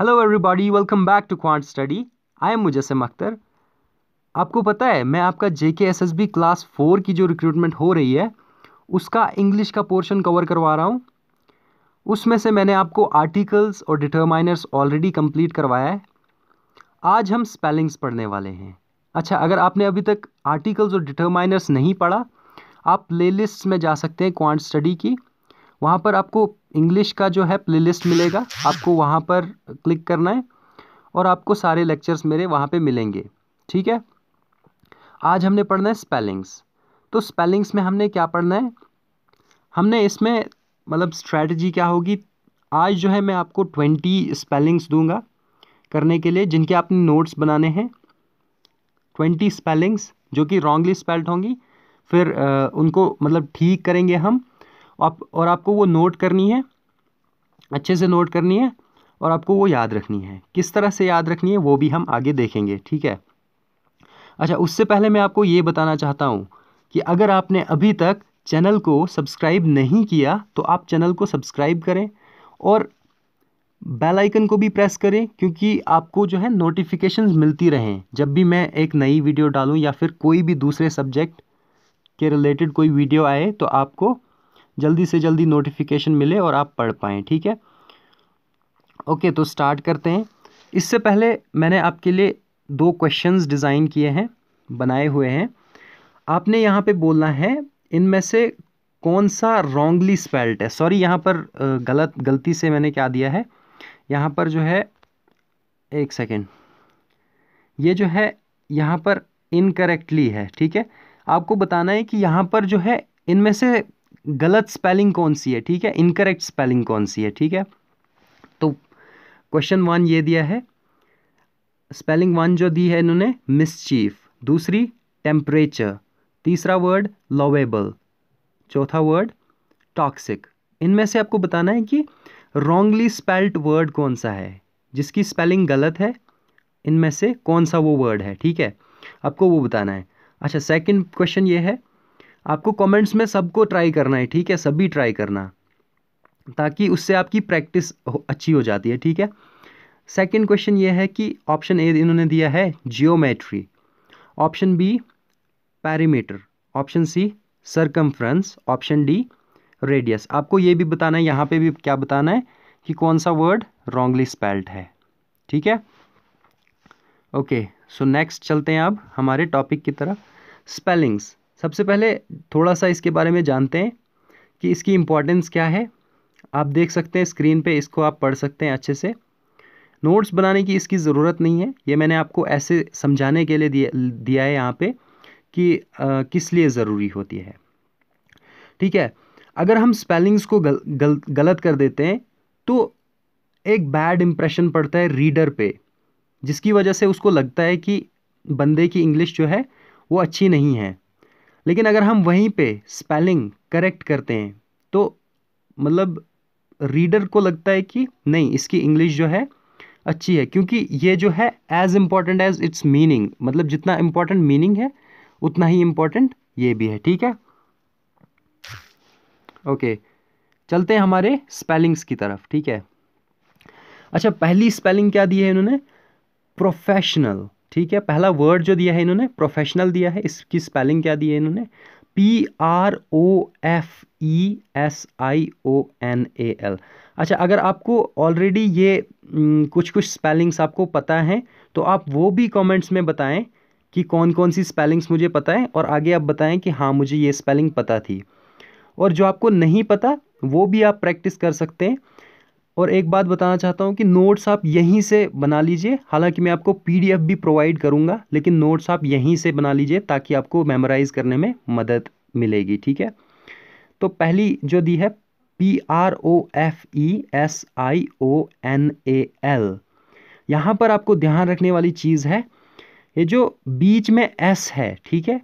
Hello everybody welcome back to quant study I am Mujassam Akhtar आपको पता है मैं आपका J K S S B class four की जो रिक्रूटमेंट हो रही है उसका इंग्लिश का पोर्शन कवर करवा रहा हूँ उसमें से मैंने आपको आर्टिकल्स और डिटरमाइनर्स ऑलरेडी कंप्लीट करवाया है आज हम स्पेलिंग्स पढ़ने वाले हैं अच्छा अगर आपने अभी तक आर्टिकल्स और डिटरमाइनर्स नहीं पढ़ा आप प्ले में जा सकते हैं क्वांट स्टडी की वहाँ पर आपको इंग्लिश का जो है प्लेलिस्ट मिलेगा आपको वहाँ पर क्लिक करना है और आपको सारे लेक्चर्स मेरे वहाँ पे मिलेंगे ठीक है आज हमने पढ़ना है स्पेलिंग्स तो स्पेलिंग्स में हमने क्या पढ़ना है हमने इसमें मतलब स्ट्रैटेजी क्या होगी आज जो है मैं आपको ट्वेंटी स्पेलिंग्स दूंगा करने के लिए जिनके आपने नोट्स बनाने हैं ट्वेंटी स्पेलिंग्स जो कि रॉन्गली स्पेल्ड होंगी फिर आ, उनको मतलब ठीक करेंगे हम आप और आपको वो नोट करनी है अच्छे से नोट करनी है और आपको वो याद रखनी है किस तरह से याद रखनी है वो भी हम आगे देखेंगे ठीक है अच्छा उससे पहले मैं आपको ये बताना चाहता हूँ कि अगर आपने अभी तक चैनल को सब्सक्राइब नहीं किया तो आप चैनल को सब्सक्राइब करें और बेल आइकन को भी प्रेस करें क्योंकि आपको जो है नोटिफिकेशंस मिलती रहें जब भी मैं एक नई वीडियो डालूं या फिर कोई भी दूसरे सब्जेक्ट के रिलेटेड कोई वीडियो आए तो आपको जल्दी से जल्दी नोटिफिकेशन मिले और आप पढ़ पाएँ ठीक है ओके तो स्टार्ट करते हैं इससे पहले मैंने आपके लिए दो क्वेश्चन डिज़ाइन किए हैं बनाए हुए हैं आपने यहाँ पे बोलना है इनमें से कौन सा रॉन्गली स्पेल्ट है सॉरी यहाँ पर गलत गलती से मैंने क्या दिया है यहाँ पर जो है एक सेकेंड ये जो है यहाँ पर इनकरेक्टली है ठीक है आपको बताना है कि यहाँ पर जो है इनमें से गलत स्पेलिंग कौन सी है ठीक है इनकरेक्ट स्पेलिंग कौन सी है ठीक है तो क्वेश्चन वन ये दिया है स्पेलिंग वन जो दी है इन्होंने मिसचीफ दूसरी टेम्परेचर तीसरा वर्ड लवेबल चौथा वर्ड टॉक्सिक इनमें से आपको बताना है कि रॉन्गली स्पेल्ड वर्ड कौन सा है जिसकी स्पेलिंग गलत है इनमें से कौन सा वो वर्ड है ठीक है आपको वो बताना है अच्छा सेकंड क्वेश्चन ये है आपको कमेंट्स में सबको ट्राई करना है ठीक है सभी ट्राई करना ताकि उससे आपकी प्रैक्टिस अच्छी हो जाती है ठीक है सेकंड क्वेश्चन ये है कि ऑप्शन ए इन्होंने दिया है geometry option B perimeter option C circumference option D radius आपको ये भी बताना है यहाँ पे भी क्या बताना है कि कौन सा वर्ड रॉन्गली स्पेल्ड है ठीक है ओके सो नेक्स्ट चलते हैं अब हमारे टॉपिक की तरफ स्पेलिंग्स सबसे पहले थोड़ा सा इसके बारे में जानते हैं कि इसकी इम्पोर्टेंस क्या है आप देख सकते हैं स्क्रीन पे इसको आप पढ़ सकते हैं अच्छे से नोट्स बनाने की इसकी ज़रूरत नहीं है ये मैंने आपको ऐसे समझाने के लिए दिया दिया है यहाँ पे कि आ, किस लिए ज़रूरी होती है ठीक है अगर हम स्पेलिंग्स को गल, गल, गलत कर देते हैं तो एक बैड इम्प्रेशन पड़ता है रीडर पे जिसकी वजह से उसको लगता है कि बंदे की इंग्लिश जो है वो अच्छी नहीं है लेकिन अगर हम वहीं पे स्पेलिंग करेक्ट करते हैं तो मतलब रीडर को लगता है कि नहीं इसकी इंग्लिश जो है अच्छी है क्योंकि ये जो है as important as its meaning मतलब जितना इम्पॉर्टेंट मीनिंग है उतना ही इम्पॉर्टेंट ये भी है ठीक है ओके okay. चलते हैं हमारे स्पेलिंग्स की तरफ ठीक है अच्छा पहली स्पेलिंग क्या दी है इन्होंने प्रोफेशनल ठीक है पहला वर्ड जो दिया है इन्होंने प्रोफेशनल दिया है इसकी स्पेलिंग क्या दी है इन्होंने P R O F E S I O N A L अच्छा अगर आपको ऑलरेडी ये कुछ कुछ स्पेलिंग्स आपको पता हैं तो आप वो भी कमेंट्स में बताएं कि कौन कौन सी स्पेलिंग्स मुझे पता है और आगे आप बताएं कि हाँ मुझे ये स्पेलिंग पता थी और जो आपको नहीं पता वो भी आप प्रैक्टिस कर सकते हैं और एक बात बताना चाहता हूँ कि नोट्स आप यहीं से बना लीजिए हालांकि मैं आपको पीडीएफ भी प्रोवाइड करूँगा लेकिन नोट्स आप यहीं से बना लीजिए ताकि आपको मेमोराइज़ करने में मदद मिलेगी ठीक है तो पहली जो दी है P R O F E S I O N A L यहाँ पर आपको ध्यान रखने वाली चीज़ है ये जो बीच में एस है ठीक है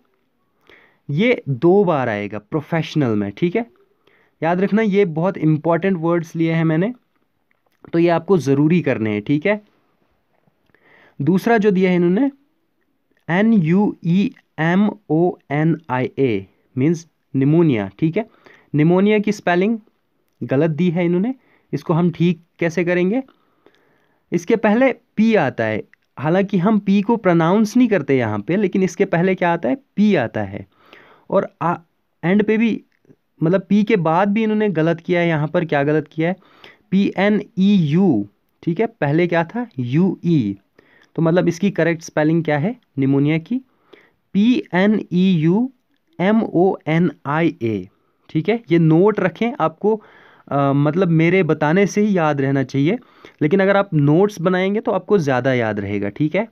ये दो बार आएगा प्रोफेशनल में ठीक है याद रखना ये बहुत इंपॉर्टेंट वर्ड्स लिए हैं मैंने तो ये आपको ज़रूरी करने हैं ठीक है दूसरा जो दिया है इन्होंने N U E M O N I A means pneumonia ठीक है निमोनिया की स्पेलिंग गलत दी है इन्होंने इसको हम ठीक कैसे करेंगे इसके पहले पी आता है हालांकि हम पी को प्रनाउंस नहीं करते यहाँ पे लेकिन इसके पहले क्या आता है पी आता है और एंड पे भी मतलब पी के बाद भी इन्होंने गलत किया है यहाँ पर क्या गलत किया है पी एन ई यू ठीक है पहले क्या था यू ई e। तो मतलब इसकी करेक्ट स्पेलिंग क्या है निमोनिया की P N E U M O N I A ठीक है ये नोट रखें आपको आ, मतलब मेरे बताने से ही याद रहना चाहिए लेकिन अगर आप नोट्स बनाएंगे तो आपको ज़्यादा याद रहेगा ठीक है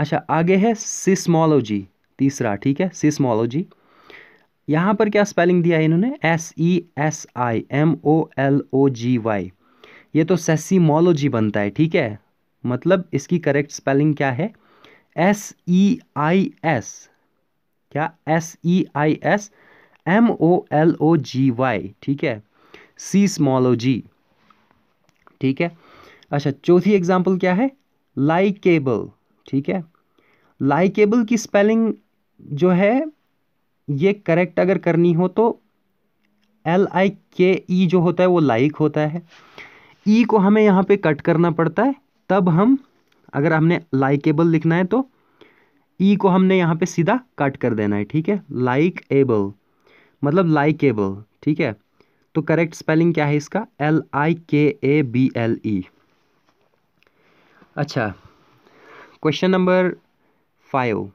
अच्छा आगे है सिस्मोलॉजी तीसरा ठीक है सिस्मोलॉजी यहाँ पर क्या स्पेलिंग दिया है इन्होंने S E S I M O L O G Y ये तो सेसीमोलॉजी बनता है ठीक है मतलब इसकी करेक्ट स्पेलिंग क्या है एस ई आई एस क्या S E I S M O L O G Y ठीक है स्मोलॉजी ठीक है अच्छा चौथी एग्जाम्पल क्या है लाइकेबल ठीक है लाइकेबल की स्पेलिंग जो है ये करेक्ट अगर करनी हो तो एल आई के ई जो होता है वो लाइक होता है ई e को हमें यहाँ पे कट करना पड़ता है तब हम अगर हमने लाइकेबल लिखना है तो ई e को हमने यहाँ पे सीधा कट कर देना है ठीक है लाइक एबल मतलब लाइकेबल ठीक है तो करेक्ट स्पेलिंग क्या है इसका एल आई के ए बी एल ई अच्छा क्वेश्चन नंबर फाइव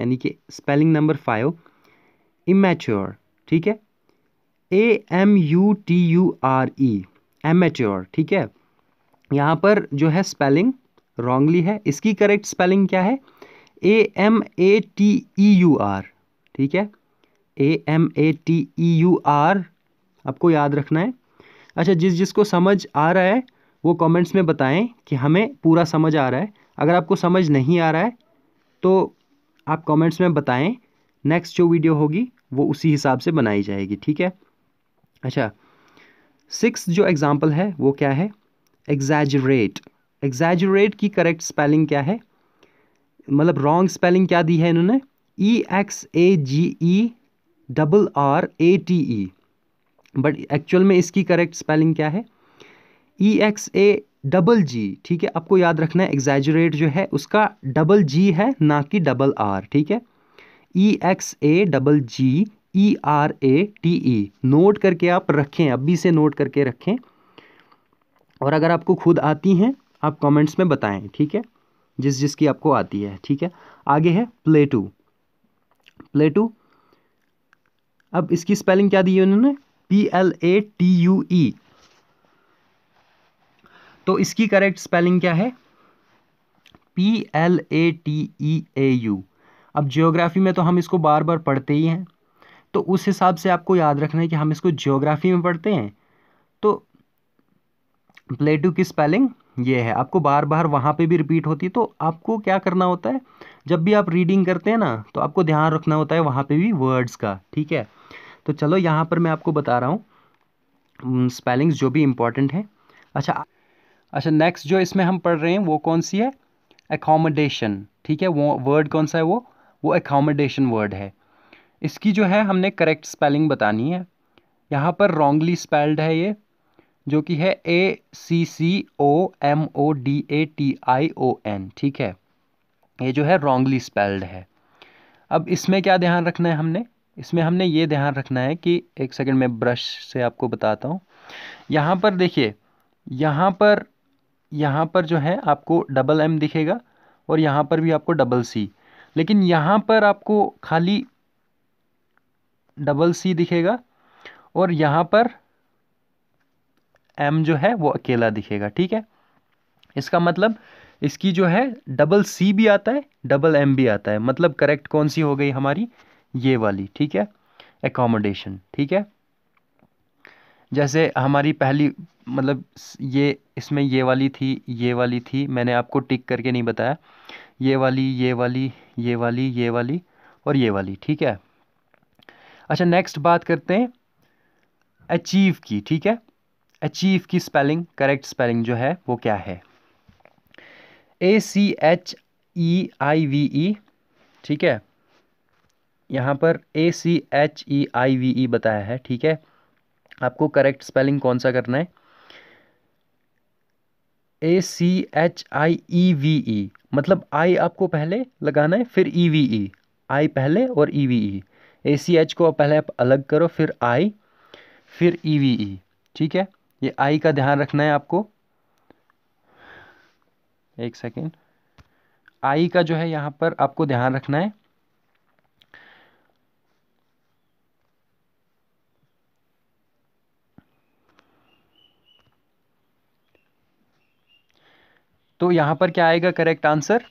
यानी कि स्पेलिंग नंबर फाइव इमेच्योर ठीक है A M U T U R E amateur ठीक है यहाँ पर जो है स्पेलिंग रॉन्गली है इसकी करेक्ट स्पेलिंग क्या है A M A T E U R ठीक है A M A T E U R आपको याद रखना है अच्छा जिस जिसको समझ आ रहा है वो कमेंट्स में बताएं कि हमें पूरा समझ आ रहा है अगर आपको समझ नहीं आ रहा है तो आप कमेंट्स में बताएं नेक्स्ट जो वीडियो होगी वो उसी हिसाब से बनाई जाएगी ठीक है अच्छा सिक्स जो एग्ज़ाम्पल है वो क्या है एग्जैजरेट एग्जैजरेट की करेक्ट स्पेलिंग क्या है मतलब रॉन्ग स्पेलिंग क्या दी है इन्होंने E X A G E double R A T E but actual में इसकी करेक्ट स्पेलिंग क्या है ई एक्स ए डबल जी ठीक है आपको याद रखना है एग्जैजरेट जो है उसका डबल जी है ना कि डबल आर ठीक है E X A double G E R A T E note करके आप रखें अभी से नोट करके रखें और अगर आपको खुद आती हैं आप कमेंट्स में बताएं ठीक है जिस जिसकी आपको आती है ठीक है आगे है प्लेटू प्लेटू अब इसकी स्पेलिंग क्या दी है उन्होंने P L A T U E तो इसकी करेक्ट स्पेलिंग क्या है P L A T E A U अब जियोग्राफ़ी में तो हम इसको बार बार पढ़ते ही हैं तो उस हिसाब से आपको याद रखना है कि हम इसको जियोग्राफ़ी में पढ़ते हैं तो प्लेटू की स्पेलिंग ये है आपको बार बार वहाँ पे भी रिपीट होती है तो आपको क्या करना होता है जब भी आप रीडिंग करते हैं ना तो आपको ध्यान रखना होता है वहाँ पे भी वर्ड्स का ठीक है तो चलो यहाँ पर मैं आपको बता रहा हूँ स्पेलिंग्स जो भी इम्पॉर्टेंट हैं अच्छा अच्छा नेक्स्ट जो इसमें हम पढ़ रहे हैं वो कौन सी है एकोमोडेशन ठीक है वो वर्ड कौन सा है वो वो एकोमोडेशन वर्ड है इसकी जो है हमने करेक्ट स्पेलिंग बतानी है यहाँ पर रॉन्गली स्पेल्ड है ये जो कि है A C C O M O D A T I O N ठीक है ये जो है रॉन्गली स्पेल्ड है अब इसमें क्या ध्यान रखना है हमने इसमें हमने ये ध्यान रखना है कि एक सेकंड मैं ब्रश से आपको बताता हूँ यहाँ पर देखिए यहाँ पर यहाँ पर जो है आपको डबल एम दिखेगा और यहाँ पर भी आपको डबल सी लेकिन यहाँ पर आपको खाली डबल सी दिखेगा और यहाँ पर एम जो है वो अकेला दिखेगा ठीक है इसका मतलब इसकी जो है डबल सी भी आता है डबल एम भी आता है मतलब करेक्ट कौन सी हो गई हमारी ये वाली ठीक है एकोमोडेशन ठीक है जैसे हमारी पहली मतलब ये इसमें ये वाली थी ये वाली थी मैंने आपको टिक करके नहीं बताया ये वाली ये वाली ये वाली ये वाली और ये वाली ठीक है अच्छा नेक्स्ट बात करते हैं अचीव की ठीक है अचीव की स्पेलिंग करेक्ट स्पेलिंग जो है वो क्या है A C H E I V ई ठीक है यहाँ पर ए C H E I V ई बताया है ठीक है आपको करेक्ट स्पेलिंग कौन सा करना है A C H I E V ई मतलब आई आपको पहले लगाना है फिर ई वी ई आई पहले और ई वी ई ए सी एच को पहले आप अलग करो फिर आई फिर ई वी ई ठीक है ये आई का ध्यान रखना है आपको एक सेकेंड आई का जो है यहाँ पर आपको ध्यान रखना है तो यहाँ पर क्या आएगा correct answer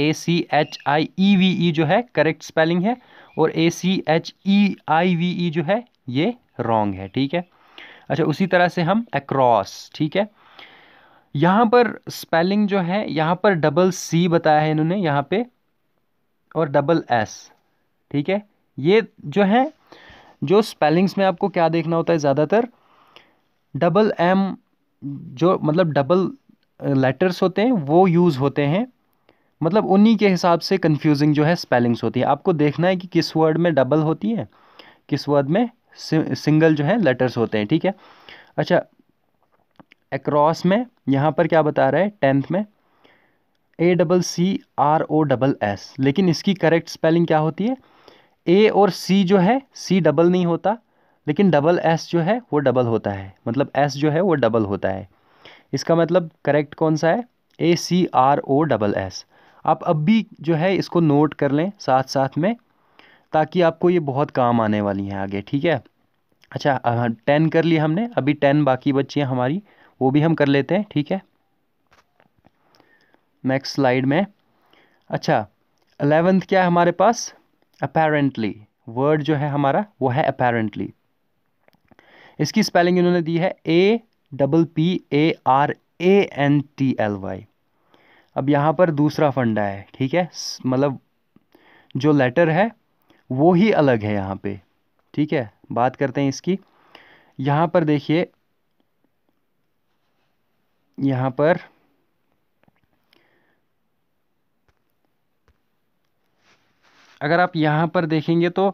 A C H I E V E जो है करेक्ट स्पेलिंग है और ए C H E I V E जो है ये रॉन्ग है ठीक है अच्छा उसी तरह से हम अक्रॉस ठीक है यहाँ पर स्पेलिंग जो है यहाँ पर डबल सी बताया है इन्होंने यहाँ पे और डबल एस ठीक है ये जो है जो स्पेलिंग्स में आपको क्या देखना होता है ज़्यादातर डबल एम जो मतलब डबल लेटर्स होते हैं वो यूज़ होते हैं मतलब उन्हीं के हिसाब से कंफ्यूजिंग जो है स्पेलिंग्स होती है आपको देखना है कि किस वर्ड में डबल होती है किस वर्ड में सिंगल जो है लेटर्स होते हैं ठीक है अच्छा एक्रॉस में यहाँ पर क्या बता रहा है टेंथ में A double C R O double S लेकिन इसकी करेक्ट स्पेलिंग क्या होती है ए और सी जो है सी डबल नहीं होता लेकिन डबल एस जो है वो डबल होता है मतलब एस जो है वो डबल होता है इसका मतलब करेक्ट कौन सा है A C R O double S आप अब भी जो है इसको नोट कर लें साथ साथ में ताकि आपको ये बहुत काम आने वाली हैं आगे ठीक है अच्छा टेन कर लिया हमने अभी टेन बाकी बच्ची हैं हमारी वो भी हम कर लेते हैं ठीक है नेक्स्ट स्लाइड में अच्छा अलेवेंथ क्या है हमारे पास अपेरेंटली वर्ड जो है हमारा वो है अपेरेंटली इसकी स्पेलिंग इन्होंने दी है A double P A R A N T L Y अब यहाँ पर दूसरा फंडा है ठीक है मतलब जो लेटर है वो ही अलग है यहाँ पे ठीक है बात करते हैं इसकी यहाँ पर देखिए यहाँ पर अगर आप यहाँ पर देखेंगे तो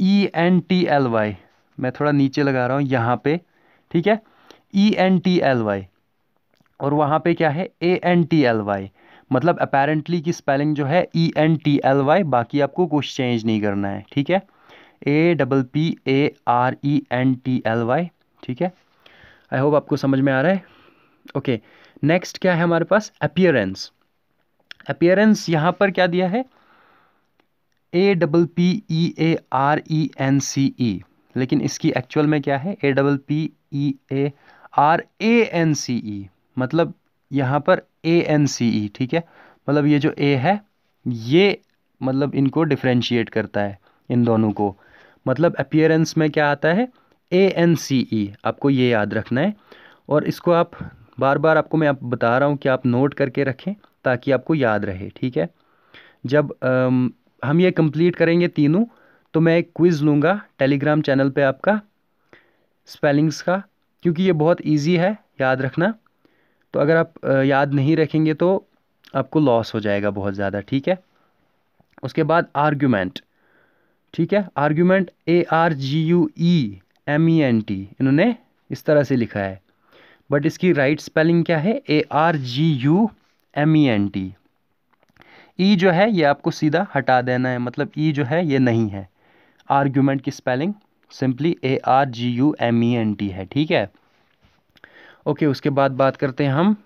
E N T L Y मैं थोड़ा नीचे लगा रहा हूँ यहाँ पे ठीक है E N T L Y और वहाँ पे क्या है A N T L Y मतलब अपेरेंटली की स्पेलिंग जो है E N T L Y बाकी आपको कुछ चेंज नहीं करना है ठीक है A double P A R E N T L Y ठीक है आई होप आपको समझ में आ रहा है ओके okay, नेक्स्ट क्या है हमारे पास अपियरेंस अपियरेंस यहाँ पर क्या दिया है A double P E A R E N C E लेकिन इसकी एक्चुअल में क्या है A double P E A R A N C E मतलब यहाँ पर ए एन सी ई ठीक है मतलब ये जो ए है ये मतलब इनको डिफ्रेंशिएट करता है इन दोनों को मतलब अपियरेंस में क्या आता है ए एन सी ई आपको ये याद रखना है और इसको आप बार बार आपको मैं आप बता रहा हूँ कि आप नोट करके रखें ताकि आपको याद रहे ठीक है जब आ, हम ये कंप्लीट करेंगे तीनों तो मैं एक क्विज़ लूँगा टेलीग्राम चैनल पे आपका स्पेलिंग्स का क्योंकि ये बहुत इजी है याद रखना तो अगर आप याद नहीं रखेंगे तो आपको लॉस हो जाएगा बहुत ज़्यादा ठीक है उसके बाद आर्ग्यूमेंट ठीक है argument A R G U E M E N T इन्होंने इस तरह से लिखा है बट इसकी राइट स्पेलिंग क्या है A R G U M E N T E जो है ये आपको सीधा हटा देना है मतलब ई e जो है ये नहीं है आर्ग्यूमेंट की spelling simply A R G U M E N T है ठीक है ओके उसके बाद बात करते हैं हम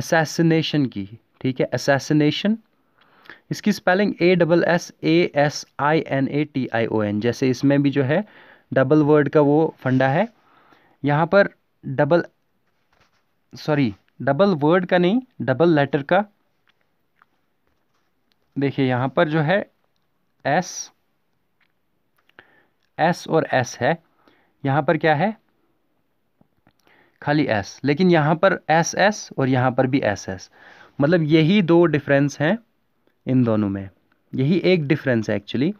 असैसिनेशन की ठीक है असैसिनेशन इसकी spelling A double S A S I N A T I O N जैसे इसमें भी जो है डबल वर्ड का वो फंडा है यहाँ पर डबल सॉरी डबल वर्ड का नहीं डबल लेटर का देखिए यहाँ पर जो है एस एस और एस है यहाँ पर क्या है खाली एस लेकिन यहाँ पर एस एस और यहाँ पर भी एस एस मतलब यही दो डिफरेंस हैं इन दोनों में यही एक डिफरेंस है एक्चुअली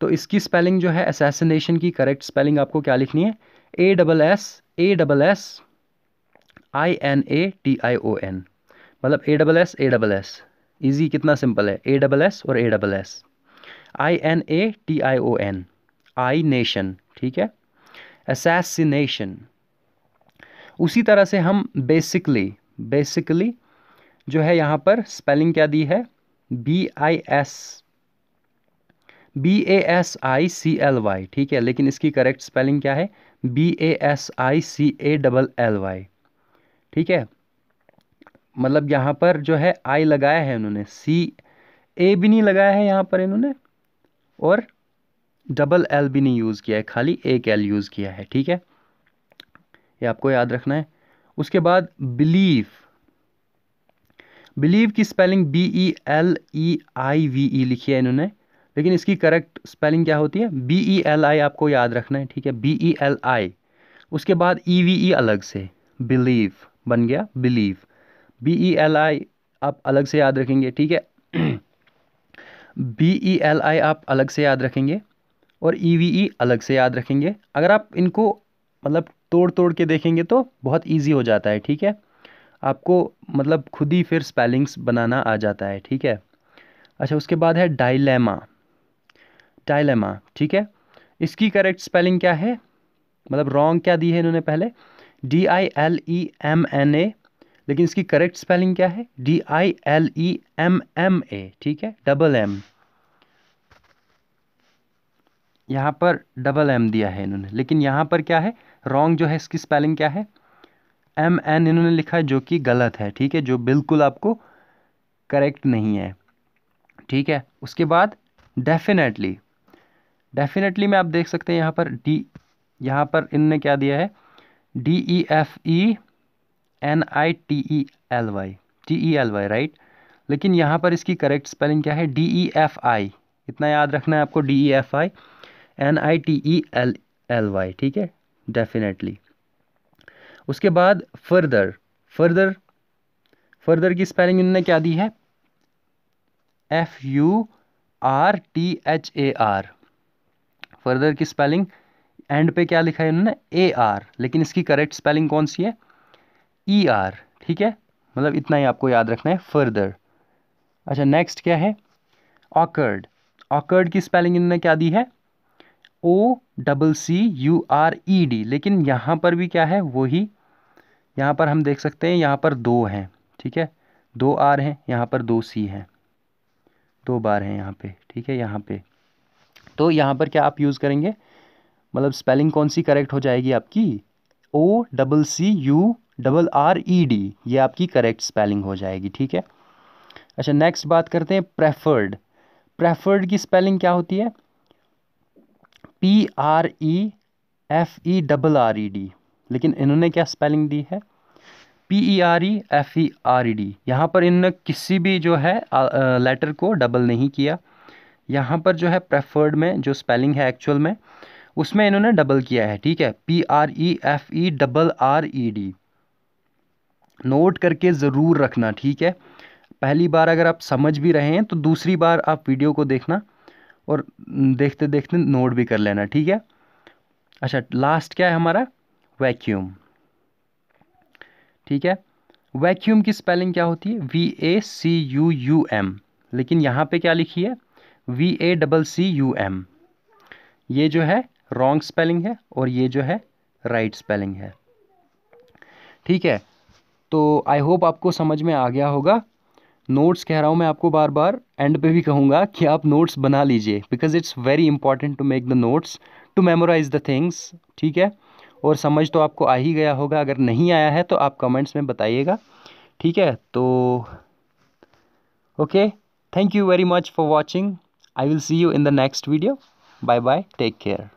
तो इसकी स्पेलिंग जो है असैसिनेशन की करेक्ट स्पेलिंग आपको क्या लिखनी है A double S A double S I N A T I O N मतलब A double S A double S easy कितना सिंपल है ए डबल एस और A double S I N A T I O N I nation ठीक है assassination उसी तरह से हम बेसिकली बेसिकली जो है यहाँ पर स्पेलिंग क्या दी है B I S B A S I C L Y ठीक है लेकिन इसकी करेक्ट स्पेलिंग क्या है B A S I C A double L Y ठीक है मतलब यहाँ पर जो है आई लगाया है इन्होंने सी ए भी नहीं लगाया है यहाँ पर इन्होंने और डबल एल भी नहीं यूज़ किया है खाली एक एल यूज़ किया है ठीक है ये आपको याद रखना है उसके बाद बिलीव बिलीव की spelling B E L E I V E लिखी है इन्होंने लेकिन इसकी करेक्ट स्पेलिंग क्या होती है बी ई एल आई आपको याद रखना है ठीक है बी ई एल आई उसके बाद ई वी ई अलग से बिलीव बन गया believe B E L I आप अलग से याद रखेंगे ठीक है बी ई एल आई आप अलग से याद रखेंगे और ई e e अलग से याद रखेंगे अगर आप इनको मतलब तोड़ तोड़ के देखेंगे तो बहुत ईजी हो जाता है ठीक है आपको मतलब खुद ही फिर स्पेलिंग्स बनाना आ जाता है ठीक है अच्छा उसके बाद है डायलेमा डायलेमा ठीक है इसकी करेक्ट स्पेलिंग क्या है मतलब रॉन्ग क्या दी है इन्होंने पहले D I L E M N A लेकिन इसकी करेक्ट स्पेलिंग क्या है D I L E M M A ठीक है डबल एम यहाँ पर डबल एम दिया है इन्होंने लेकिन यहाँ पर क्या है रॉन्ग जो है इसकी स्पेलिंग क्या है एम एन इन्होंने लिखा है जो कि गलत है ठीक है जो बिल्कुल आपको करेक्ट नहीं है ठीक है उसके बाद डेफिनेटली डेफिनेटली में आप देख सकते हैं यहाँ पर डी यहाँ पर इनने क्या दिया है D E F E N I T E L Y T E L Y right लेकिन यहाँ पर इसकी करेक्ट स्पेलिंग क्या है डी ई एफ आई इतना याद रखना है आपको D E F I N I T E L L Y ठीक है डेफिनेटली उसके बाद फर्दर फर्दर फर्दर की स्पेलिंग इन्होंने क्या दी है F U R T H A R further की स्पेलिंग एंड पे क्या लिखा है इन्होंने ए आर लेकिन इसकी करेक्ट स्पेलिंग कौन सी है ई e आर ठीक है मतलब इतना ही आपको याद रखना है फर्दर अच्छा नेक्स्ट क्या है ऑकर्ड ऑकर्ड की स्पेलिंग इन्होंने क्या दी है O double C U R E D लेकिन यहाँ पर भी क्या है वही यहाँ पर हम देख सकते हैं यहाँ पर दो हैं ठीक है दो आर हैं यहाँ पर दो सी हैं दो बार हैं यहाँ पे ठीक है यहाँ पे तो यहाँ पर क्या आप यूज़ करेंगे मतलब स्पेलिंग कौन सी करेक्ट हो जाएगी आपकी O double C U double R E D ये आपकी करेक्ट स्पेलिंग हो जाएगी ठीक है अच्छा नेक्स्ट बात करते हैं प्रेफर्ड प्रेफर्ड की स्पेलिंग क्या होती है P R E F E double R E D लेकिन इन्होंने क्या स्पेलिंग दी है P E R E F E R E D यहाँ पर इन्होंने किसी भी जो है लेटर को डबल नहीं किया यहाँ पर जो है प्रेफर्ड में जो स्पेलिंग है एक्चुअल में उसमें इन्होंने डबल किया है ठीक है P R E F E double R E D note करके ज़रूर रखना ठीक है पहली बार अगर आप समझ भी रहे हैं तो दूसरी बार आप वीडियो को देखना और देखते देखते नोट भी कर लेना ठीक है अच्छा लास्ट क्या है हमारा वैक्यूम ठीक है वैक्यूम की स्पेलिंग क्या होती है V A C U U M लेकिन यहाँ पे क्या लिखी है V A double C U M ये जो है रॉन्ग स्पेलिंग है और ये जो है राइट right स्पेलिंग है ठीक है तो आई होप आपको समझ में आ गया होगा नोट्स कह रहा हूँ मैं आपको बार बार एंड पे भी कहूँगा कि आप नोट्स बना लीजिए because it's very important to make the notes to memorise the things ठीक है और समझ तो आपको आ ही गया होगा अगर नहीं आया है तो आप कमेंट्स में बताइएगा ठीक है तो okay thank you very much for watching I will see you in the next video bye bye take care